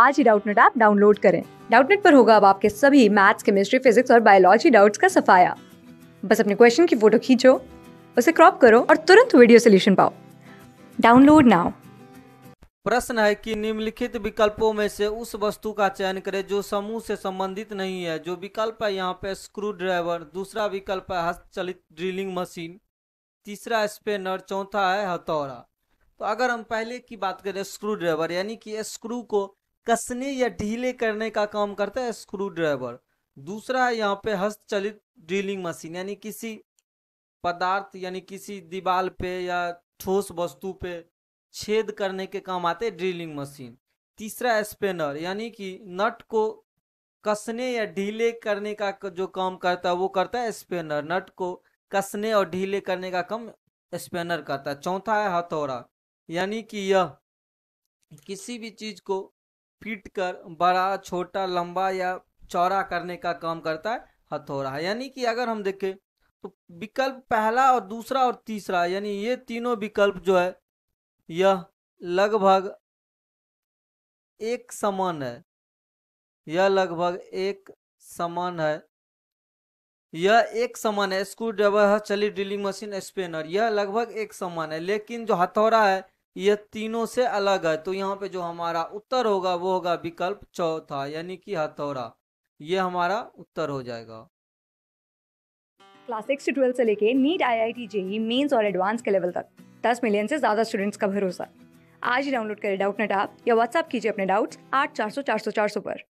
आज ही Doubtnut app download करें डाउटनेट पर होगा अब आपके सभी मैथ्स केमिस्ट्री फिजिक्स और बायोलॉजी डाउट्स का सफाया बस अपने क्वेश्चन की फोटो खींचो उसे क्रॉप करो और तुरंत वीडियो सोल्यूशन पाओ डाउनलोड नाउ प्रश्न है कि निम्नलिखित विकल्पों में से उस वस्तु का चयन करें जो समूह से संबंधित नहीं है जो विकल्प है यहाँ पे स्क्रू ड्राइवर दूसरा विकल्प है हस्तचलित ड्रिलिंग मशीन तीसरा स्पेनर चौथा है हथौड़ा तो अगर हम पहले की बात करें स्क्रू ड्राइवर यानी कि स्क्रू को कसने या ढीले करने का काम करता है स्क्रू ड्राइवर दूसरा है यहाँ पे हस्तचलित ड्रिलिंग मशीन यानी किसी पदार्थ यानी किसी दीवार पे या ठोस वस्तु पे छेद करने के काम आते हैं ड्रिलिंग मशीन तीसरा स्पेनर यानी कि नट को कसने या ढीले करने का जो काम करता है वो करता है स्पेनर नट को कसने और ढीले करने का काम स्पेनर करता है चौथा है हथौड़ा यानी कि यह किसी भी चीज को पीट कर बड़ा छोटा लंबा या चौड़ा करने का काम करता है हथौड़ा यानी कि अगर हम देखें तो विकल्प पहला और दूसरा और तीसरा यानी ये तीनों विकल्प जो है यह लगभग एक समान है यह लगभग एक समान है यह एक समान है स्क्रू ड्राइवर है चली ड्रिलिंग मशीन स्पेनर यह लगभग एक समान है लेकिन जो हथौड़ा है ये तीनों से अलग है तो यहाँ पे जो हमारा उत्तर होगा वो होगा विकल्प चौथा यानी कि हथौड़ा ये हमारा उत्तर हो जाएगा क्लास सिक्स से ट्वेल्थ से लेके NEET I I T JEE mains और एडवांस के लेवल तक दस मिलियन से ज़्यादा स्टूडेंट्स का भरोसा आज ही डाउनलोड करें डाउट नेट आप या व्हाट्सअप कीजिए अपने डाउट्स आठ चार सौ चार सौ चार सौ पर